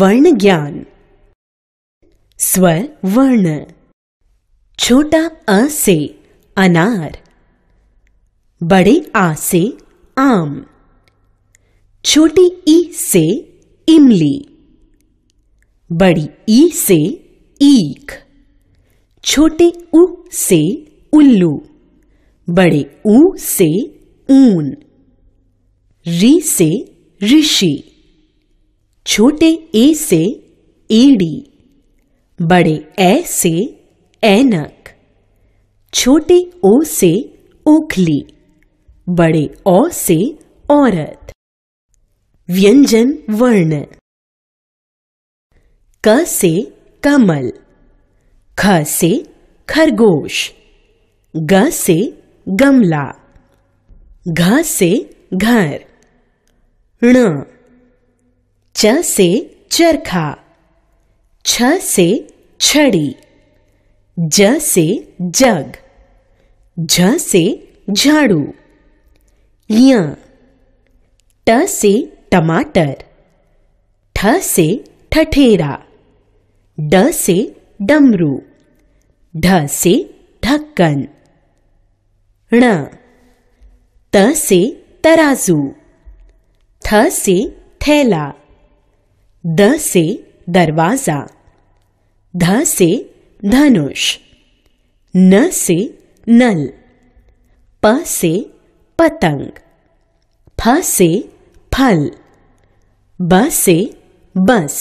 वर्ण ज्ञान स्वर वर्ण छोटा अ से अनार बड़े आ से आम छोटी ई से इमली बड़ी ई से ईख छोटे उ से उल्लू बड़े ऊ से ऊन री से ऋषि छोटे ए से एड़ी बड़े ए से ऐनक छोटे ओ से ओखली बड़े ओ से औरत व्यंजन वर्ण क से कमल ख से खरगोश ग से गमला घ से घर ण च से चरखा छ से छड़ी ज से जग झ से झाड़ू य ट से टमाटर ठ से ठठेरा ड से डमरू ढ से ढक्कन ण त से तराजू थ से थैला द से दरवाजा ध से धनुष न से नल प से पतंग फ से फल ब से बस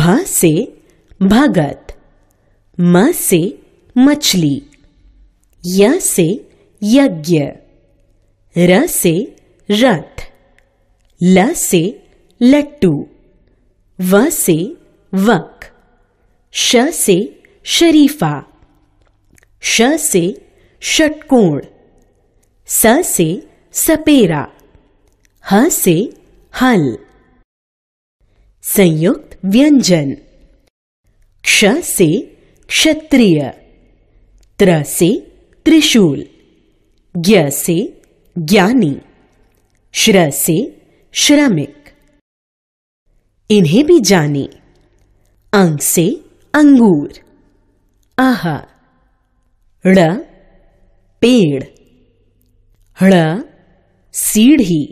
भ से भगत म से मछली य से यज्ञ र से रथ ल से लट्टू व से वक श से शरीफा श से षटकोण स से सपेरा ह से हल संयुक्त व्यंजन क्ष से क्षत्रिय त्र से त्रिशूल ज्ञ से ज्ञानी श्र से श्रमिक इन्हें भी जाने अंग से अंगूर आहा ड़ पेड़ ड़ सीढ़ी